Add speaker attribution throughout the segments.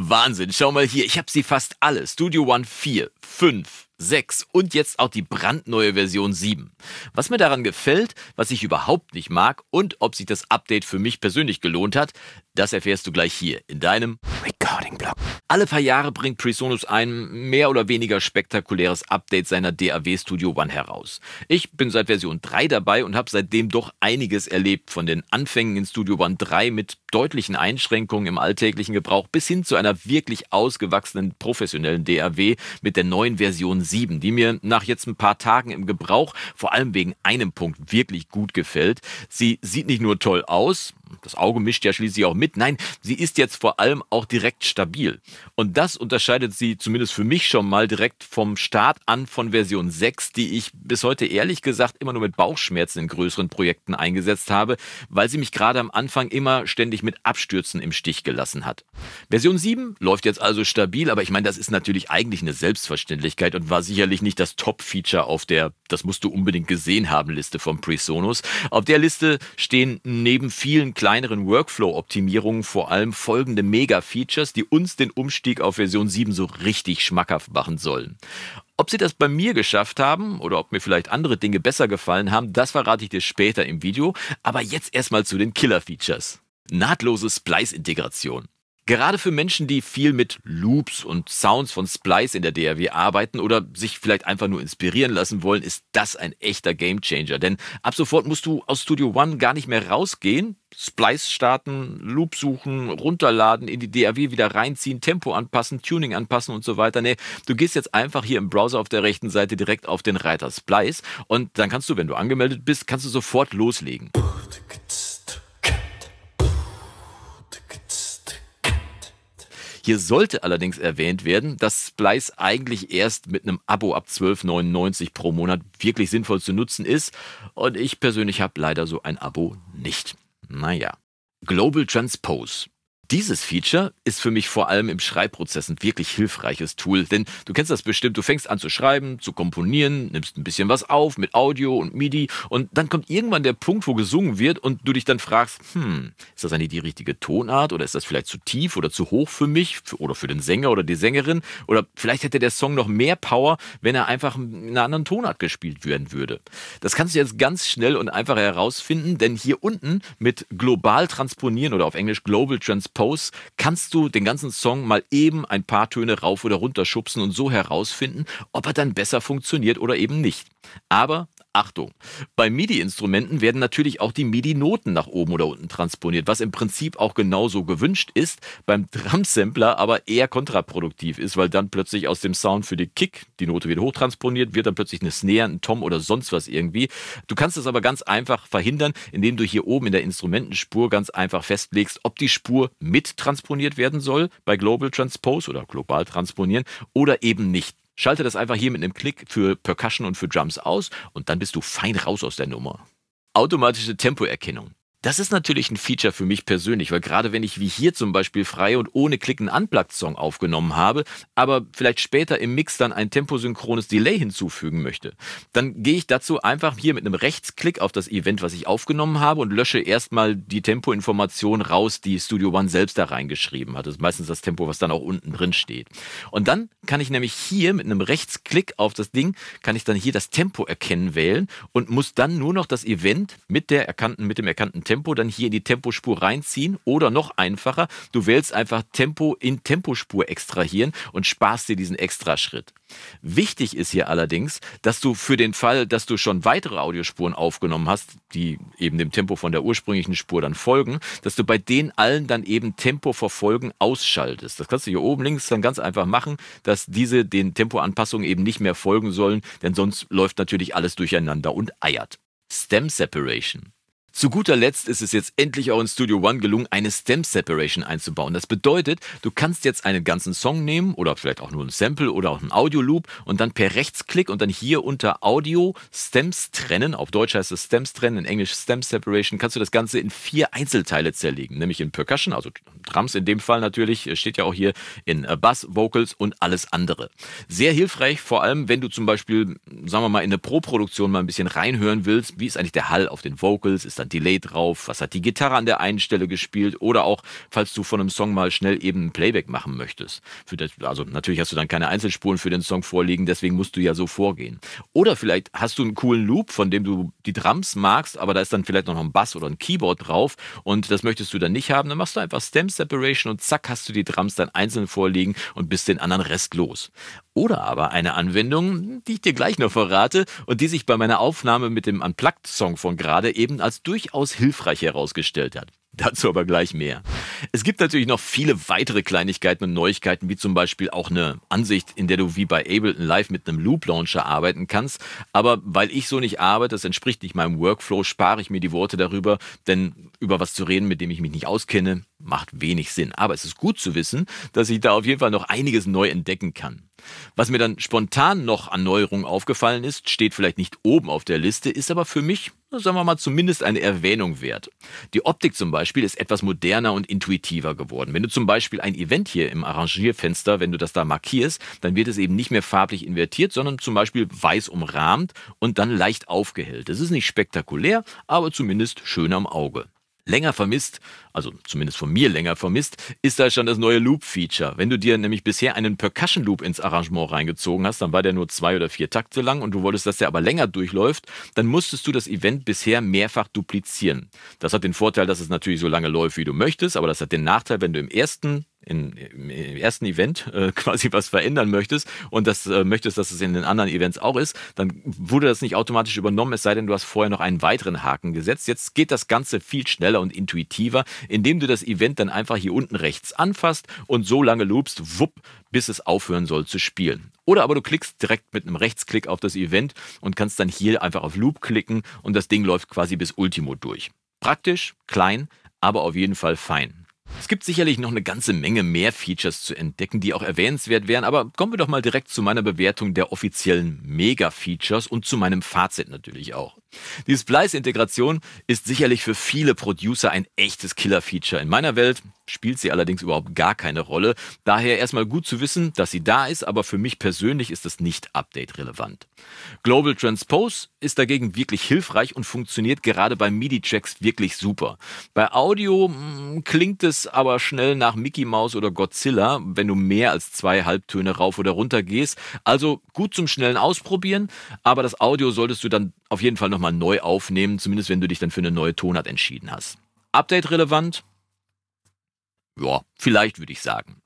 Speaker 1: Wahnsinn, schau mal hier, ich habe sie fast alle. Studio One 4, 5, 6 und jetzt auch die brandneue Version 7. Was mir daran gefällt, was ich überhaupt nicht mag und ob sich das Update für mich persönlich gelohnt hat, das erfährst du gleich hier in deinem Recording-Blog. Alle paar Jahre bringt Presonus ein mehr oder weniger spektakuläres Update seiner DAW Studio One heraus. Ich bin seit Version 3 dabei und habe seitdem doch einiges erlebt, von den Anfängen in Studio One 3 mit deutlichen Einschränkungen im alltäglichen Gebrauch bis hin zu einer wirklich ausgewachsenen professionellen DAW mit der neuen Version 7, die mir nach jetzt ein paar Tagen im Gebrauch vor allem wegen einem Punkt wirklich gut gefällt. Sie sieht nicht nur toll aus, das Auge mischt ja schließlich auch mit. Nein, sie ist jetzt vor allem auch direkt stabil. Und das unterscheidet sie zumindest für mich schon mal direkt vom Start an von Version 6, die ich bis heute ehrlich gesagt immer nur mit Bauchschmerzen in größeren Projekten eingesetzt habe, weil sie mich gerade am Anfang immer ständig wirklich mit Abstürzen im Stich gelassen hat. Version 7 läuft jetzt also stabil, aber ich meine, das ist natürlich eigentlich eine Selbstverständlichkeit und war sicherlich nicht das Top-Feature auf der Das musst du unbedingt gesehen haben Liste von Presonus. Auf der Liste stehen neben vielen kleineren Workflow-Optimierungen vor allem folgende Mega-Features, die uns den Umstieg auf Version 7 so richtig schmackhaft machen sollen. Ob sie das bei mir geschafft haben oder ob mir vielleicht andere Dinge besser gefallen haben, das verrate ich dir später im Video. Aber jetzt erstmal zu den Killer-Features. Nahtlose Splice-Integration. Gerade für Menschen, die viel mit Loops und Sounds von Splice in der DAW arbeiten oder sich vielleicht einfach nur inspirieren lassen wollen, ist das ein echter Gamechanger. Denn ab sofort musst du aus Studio One gar nicht mehr rausgehen, Splice starten, Loop suchen, runterladen, in die DAW wieder reinziehen, Tempo anpassen, Tuning anpassen und so weiter. Nee, du gehst jetzt einfach hier im Browser auf der rechten Seite direkt auf den Reiter Splice und dann kannst du, wenn du angemeldet bist, kannst du sofort loslegen. Oh, Hier sollte allerdings erwähnt werden, dass Splice eigentlich erst mit einem Abo ab 12,99 pro Monat wirklich sinnvoll zu nutzen ist. Und ich persönlich habe leider so ein Abo nicht. Naja. Global Transpose dieses Feature ist für mich vor allem im Schreibprozess ein wirklich hilfreiches Tool, denn du kennst das bestimmt, du fängst an zu schreiben, zu komponieren, nimmst ein bisschen was auf mit Audio und MIDI und dann kommt irgendwann der Punkt, wo gesungen wird und du dich dann fragst, hm, ist das eigentlich die richtige Tonart oder ist das vielleicht zu tief oder zu hoch für mich oder für den Sänger oder die Sängerin oder vielleicht hätte der Song noch mehr Power, wenn er einfach in einer anderen Tonart gespielt werden würde. Das kannst du jetzt ganz schnell und einfach herausfinden, denn hier unten mit global transponieren oder auf Englisch global transponieren Pose kannst du den ganzen Song mal eben ein paar Töne rauf oder runter schubsen und so herausfinden, ob er dann besser funktioniert oder eben nicht. Aber Achtung, bei MIDI-Instrumenten werden natürlich auch die MIDI-Noten nach oben oder unten transponiert, was im Prinzip auch genauso gewünscht ist, beim Drum-Sampler aber eher kontraproduktiv ist, weil dann plötzlich aus dem Sound für die Kick die Note wieder hochtransponiert wird, dann plötzlich eine Snare, ein Tom oder sonst was irgendwie. Du kannst das aber ganz einfach verhindern, indem du hier oben in der Instrumentenspur ganz einfach festlegst, ob die Spur mit transponiert werden soll bei Global Transpose oder global transponieren oder eben nicht. Schalte das einfach hier mit einem Klick für Percussion und für Drums aus und dann bist du fein raus aus der Nummer. Automatische Tempoerkennung. Das ist natürlich ein Feature für mich persönlich, weil gerade wenn ich wie hier zum Beispiel frei und ohne Klicken Unplugged-Song aufgenommen habe, aber vielleicht später im Mix dann ein temposynchrones Delay hinzufügen möchte, dann gehe ich dazu einfach hier mit einem Rechtsklick auf das Event, was ich aufgenommen habe und lösche erstmal die Tempoinformation raus, die Studio One selbst da reingeschrieben hat. Das ist meistens das Tempo, was dann auch unten drin steht. Und dann kann ich nämlich hier mit einem Rechtsklick auf das Ding, kann ich dann hier das Tempo erkennen wählen und muss dann nur noch das Event mit der erkannten, mit dem erkannten Tempo Tempo dann hier in die Tempospur reinziehen oder noch einfacher, du wählst einfach Tempo in Tempospur extrahieren und sparst dir diesen Extraschritt. Wichtig ist hier allerdings, dass du für den Fall, dass du schon weitere Audiospuren aufgenommen hast, die eben dem Tempo von der ursprünglichen Spur dann folgen, dass du bei denen allen dann eben Tempo verfolgen ausschaltest. Das kannst du hier oben links dann ganz einfach machen, dass diese den Tempoanpassungen eben nicht mehr folgen sollen, denn sonst läuft natürlich alles durcheinander und eiert. Stem Separation. Zu guter Letzt ist es jetzt endlich auch in Studio One gelungen, eine Stem Separation einzubauen. Das bedeutet, du kannst jetzt einen ganzen Song nehmen oder vielleicht auch nur ein Sample oder auch ein Audio Loop und dann per Rechtsklick und dann hier unter Audio Stems trennen, auf Deutsch heißt es Stems trennen, in Englisch Stem Separation, kannst du das Ganze in vier Einzelteile zerlegen, nämlich in Percussion, also Drums in dem Fall natürlich, steht ja auch hier in äh, Bass, Vocals und alles andere. Sehr hilfreich, vor allem wenn du zum Beispiel, sagen wir mal, in eine Pro-Produktion mal ein bisschen reinhören willst, wie ist eigentlich der Hall auf den Vocals, ist dann Delay drauf, was hat die Gitarre an der einen Stelle gespielt oder auch, falls du von einem Song mal schnell eben ein Playback machen möchtest. Das, also natürlich hast du dann keine Einzelspuren für den Song vorliegen, deswegen musst du ja so vorgehen. Oder vielleicht hast du einen coolen Loop, von dem du die Drums magst, aber da ist dann vielleicht noch ein Bass oder ein Keyboard drauf und das möchtest du dann nicht haben, dann machst du einfach Stem Separation und zack hast du die Drums dann einzeln vorliegen und bist den anderen Rest los. Oder aber eine Anwendung, die ich dir gleich noch verrate und die sich bei meiner Aufnahme mit dem Unplugged-Song von gerade eben als durchaus hilfreich herausgestellt hat. Dazu aber gleich mehr. Es gibt natürlich noch viele weitere Kleinigkeiten und Neuigkeiten, wie zum Beispiel auch eine Ansicht, in der du wie bei Ableton Live mit einem Loop Launcher arbeiten kannst. Aber weil ich so nicht arbeite, das entspricht nicht meinem Workflow, spare ich mir die Worte darüber, denn über was zu reden, mit dem ich mich nicht auskenne, macht wenig Sinn. Aber es ist gut zu wissen, dass ich da auf jeden Fall noch einiges neu entdecken kann. Was mir dann spontan noch an Neuerungen aufgefallen ist, steht vielleicht nicht oben auf der Liste, ist aber für mich sagen wir mal, zumindest eine Erwähnung wert. Die Optik zum Beispiel ist etwas moderner und intuitiver geworden. Wenn du zum Beispiel ein Event hier im Arrangierfenster, wenn du das da markierst, dann wird es eben nicht mehr farblich invertiert, sondern zum Beispiel weiß umrahmt und dann leicht aufgehellt. Das ist nicht spektakulär, aber zumindest schön am Auge länger vermisst, also zumindest von mir länger vermisst, ist da schon das neue Loop-Feature. Wenn du dir nämlich bisher einen Percussion-Loop ins Arrangement reingezogen hast, dann war der nur zwei oder vier Takte lang und du wolltest, dass der aber länger durchläuft, dann musstest du das Event bisher mehrfach duplizieren. Das hat den Vorteil, dass es natürlich so lange läuft, wie du möchtest, aber das hat den Nachteil, wenn du im ersten in, im ersten Event äh, quasi was verändern möchtest und das äh, möchtest, dass es in den anderen Events auch ist, dann wurde das nicht automatisch übernommen, es sei denn, du hast vorher noch einen weiteren Haken gesetzt. Jetzt geht das Ganze viel schneller und intuitiver, indem du das Event dann einfach hier unten rechts anfasst und so lange loopst, wupp, bis es aufhören soll zu spielen. Oder aber du klickst direkt mit einem Rechtsklick auf das Event und kannst dann hier einfach auf Loop klicken und das Ding läuft quasi bis Ultimo durch. Praktisch, klein, aber auf jeden Fall fein. Es gibt sicherlich noch eine ganze Menge mehr Features zu entdecken, die auch erwähnenswert wären, aber kommen wir doch mal direkt zu meiner Bewertung der offiziellen Mega-Features und zu meinem Fazit natürlich auch. Die Splice-Integration ist sicherlich für viele Producer ein echtes Killer-Feature. In meiner Welt spielt sie allerdings überhaupt gar keine Rolle. Daher erstmal gut zu wissen, dass sie da ist, aber für mich persönlich ist es nicht update-relevant. Global Transpose ist dagegen wirklich hilfreich und funktioniert gerade bei MIDI-Checks wirklich super. Bei Audio mh, mm, klingt es aber schnell nach Mickey Mouse oder Godzilla, wenn du mehr als zwei Halbtöne rauf oder runter gehst. Also gut zum schnellen Ausprobieren, aber das Audio solltest du dann auf jeden Fall nochmal neu aufnehmen, zumindest wenn du dich dann für eine neue Tonart entschieden hast. Update relevant? Ja, vielleicht würde ich sagen.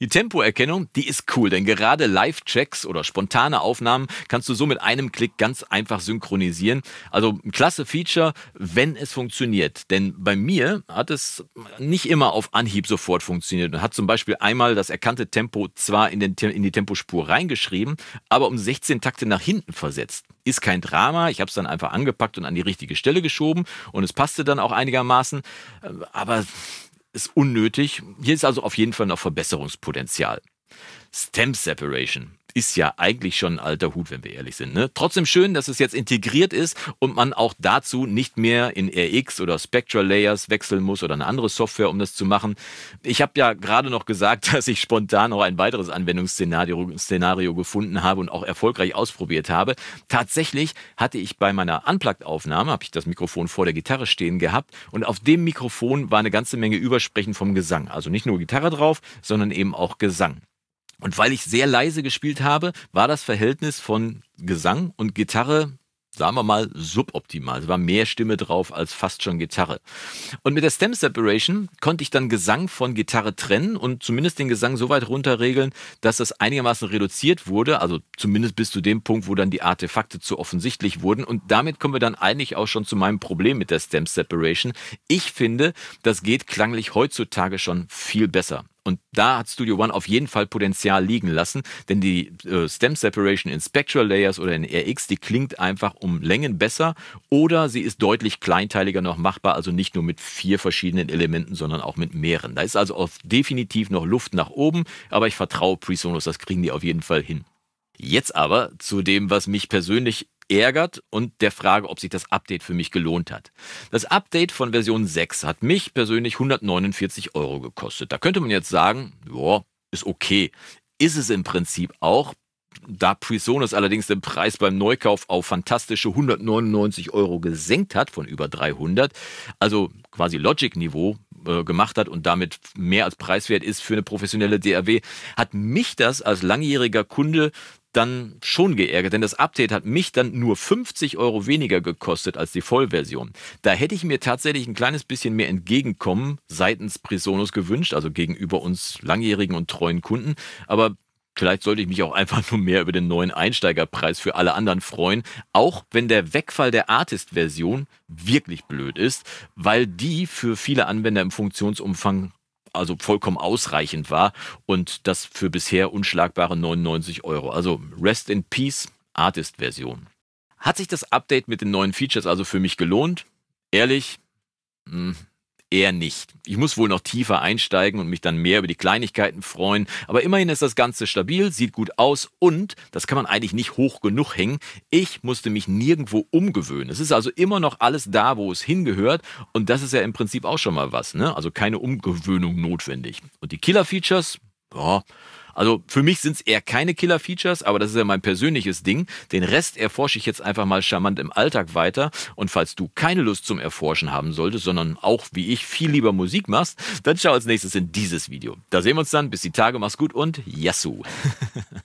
Speaker 1: Die Tempoerkennung, die ist cool, denn gerade Live-Checks oder spontane Aufnahmen kannst du so mit einem Klick ganz einfach synchronisieren. Also ein klasse Feature, wenn es funktioniert. Denn bei mir hat es nicht immer auf Anhieb sofort funktioniert und hat zum Beispiel einmal das erkannte Tempo zwar in, den, in die Tempospur reingeschrieben, aber um 16 Takte nach hinten versetzt. Ist kein Drama, ich habe es dann einfach angepackt und an die richtige Stelle geschoben und es passte dann auch einigermaßen. Äh, aber ist unnötig. Hier ist also auf jeden Fall noch Verbesserungspotenzial. Stem Separation ist ja eigentlich schon ein alter Hut, wenn wir ehrlich sind. Ne? Trotzdem schön, dass es jetzt integriert ist und man auch dazu nicht mehr in RX oder Spectral Layers wechseln muss oder eine andere Software, um das zu machen. Ich habe ja gerade noch gesagt, dass ich spontan auch ein weiteres Anwendungsszenario Szenario gefunden habe und auch erfolgreich ausprobiert habe. Tatsächlich hatte ich bei meiner Unplugged-Aufnahme, habe ich das Mikrofon vor der Gitarre stehen gehabt und auf dem Mikrofon war eine ganze Menge Übersprechen vom Gesang. Also nicht nur Gitarre drauf, sondern eben auch Gesang. Und weil ich sehr leise gespielt habe, war das Verhältnis von Gesang und Gitarre sagen wir mal, suboptimal. Es war mehr Stimme drauf als fast schon Gitarre. Und mit der Stem Separation konnte ich dann Gesang von Gitarre trennen und zumindest den Gesang so weit runterregeln, dass das einigermaßen reduziert wurde, also zumindest bis zu dem Punkt, wo dann die Artefakte zu offensichtlich wurden. Und damit kommen wir dann eigentlich auch schon zu meinem Problem mit der Stem Separation. Ich finde, das geht klanglich heutzutage schon viel besser. Und da hat Studio One auf jeden Fall Potenzial liegen lassen, denn die äh, Stem Separation in Spectral Layers oder in RX, die klingt einfach um Längen besser oder sie ist deutlich kleinteiliger noch machbar, also nicht nur mit vier verschiedenen Elementen, sondern auch mit mehreren. Da ist also auf definitiv noch Luft nach oben, aber ich vertraue PreSonus, das kriegen die auf jeden Fall hin. Jetzt aber zu dem, was mich persönlich ärgert und der Frage, ob sich das Update für mich gelohnt hat. Das Update von Version 6 hat mich persönlich 149 Euro gekostet. Da könnte man jetzt sagen, ja, ist okay. Ist es im Prinzip auch. Da Presonus allerdings den Preis beim Neukauf auf fantastische 199 Euro gesenkt hat von über 300, also quasi Logic-Niveau, äh, gemacht hat und damit mehr als preiswert ist für eine professionelle DAW, hat mich das als langjähriger Kunde dann schon geärgert, denn das Update hat mich dann nur 50 Euro weniger gekostet als die Vollversion. Da hätte ich mir tatsächlich ein kleines bisschen mehr Entgegenkommen seitens Prisonus gewünscht, also gegenüber uns langjährigen und treuen Kunden, aber Vielleicht sollte ich mich auch einfach nur mehr über den neuen Einsteigerpreis für alle anderen freuen, auch wenn der Wegfall der Artist-Version wirklich blöd ist, weil die für viele Anwender im Funktionsumfang also vollkommen ausreichend war und das für bisher unschlagbare 99 Euro. Also Rest in Peace Artist-Version. Hat sich das Update mit den neuen Features also für mich gelohnt? Ehrlich? Mh, hm eher nicht. Ich muss wohl noch tiefer einsteigen und mich dann mehr über die Kleinigkeiten freuen, aber immerhin ist das Ganze stabil, sieht gut aus und, das kann man eigentlich nicht hoch genug hängen, ich musste mich nirgendwo umgewöhnen. Es ist also immer noch alles da, wo es hingehört und das ist ja im Prinzip auch schon mal was, ne? also keine Umgewöhnung notwendig. Und die Killer-Features, boah, also für mich sind es eher keine Killer-Features, aber das ist ja mein persönliches Ding. Den Rest erforsche ich jetzt einfach mal charmant im Alltag weiter. Und falls du keine Lust zum Erforschen haben solltest, sondern auch wie ich viel lieber Musik machst, dann schau als nächstes in dieses Video. Da sehen wir uns dann. Bis die Tage. Mach's gut und Yassou.